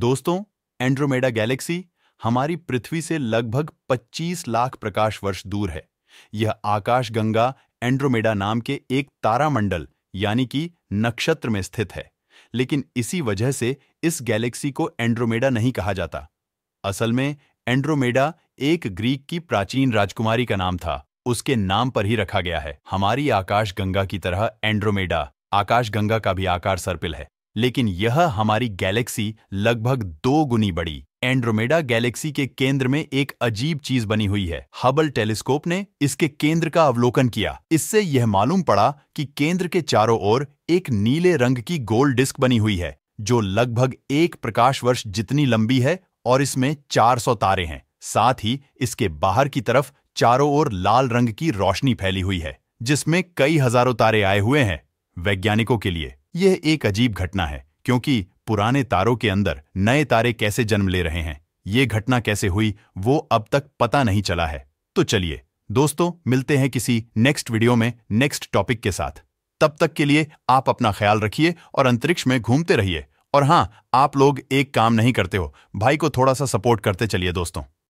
दोस्तों Andromeda Galaxy हमारी पृथ्वी से लगभग 25 लाख प्रकाश वर्ष दूर है यह आकाशगंगा एंड्रोमेडा नाम के एक तारामंडल यानी कि नक्षत्र में स्थित है लेकिन इसी वजह से इस गैलेक्सी को एंड्रोमेडा नहीं कहा जाता असल में एंड्रोमेडा एक ग्रीक की प्राचीन राजकुमारी का नाम था उसके नाम पर ही रखा गया है हमारी आकाशगंगा की तरह एंड्रोमेडा आकाशगंगा का भी आकार सर्पिल है लेकिन यह हमारी गैलेक्सी लगभग दो गुनी बड़ी एंड्रोमेडा गैलेक्सी के केंद्र में एक अजीब चीज बनी हुई है हबल टेलीस्कोप ने इसके केंद्र का अवलोकन किया इससे यह मालूम पड़ा कि केंद्र के चारों ओर एक नीले रंग की गोल डिस्क बनी हुई है जो लगभग एक प्रकाश वर्ष जितनी लंबी है और इसमें 400 तारे हैं साथ ही इसके बाहर की तरफ चारों ओर लाल रंग की रोशनी फैली हुई है जिसमें कई हजारों तारे आए हुए हैं वैज्ञानिकों के लिए यह एक अजीब घटना है क्योंकि पुराने तारों के अंदर नए तारे कैसे जन्म ले रहे हैं ये घटना कैसे हुई वो अब तक पता नहीं चला है तो चलिए दोस्तों मिलते हैं किसी नेक्स्ट वीडियो में नेक्स्ट टॉपिक के साथ तब तक के लिए आप अपना ख्याल रखिए और अंतरिक्ष में घूमते रहिए और हाँ आप लोग एक काम नहीं करते हो भाई को थोड़ा सा सपोर्ट करते चलिए दोस्तों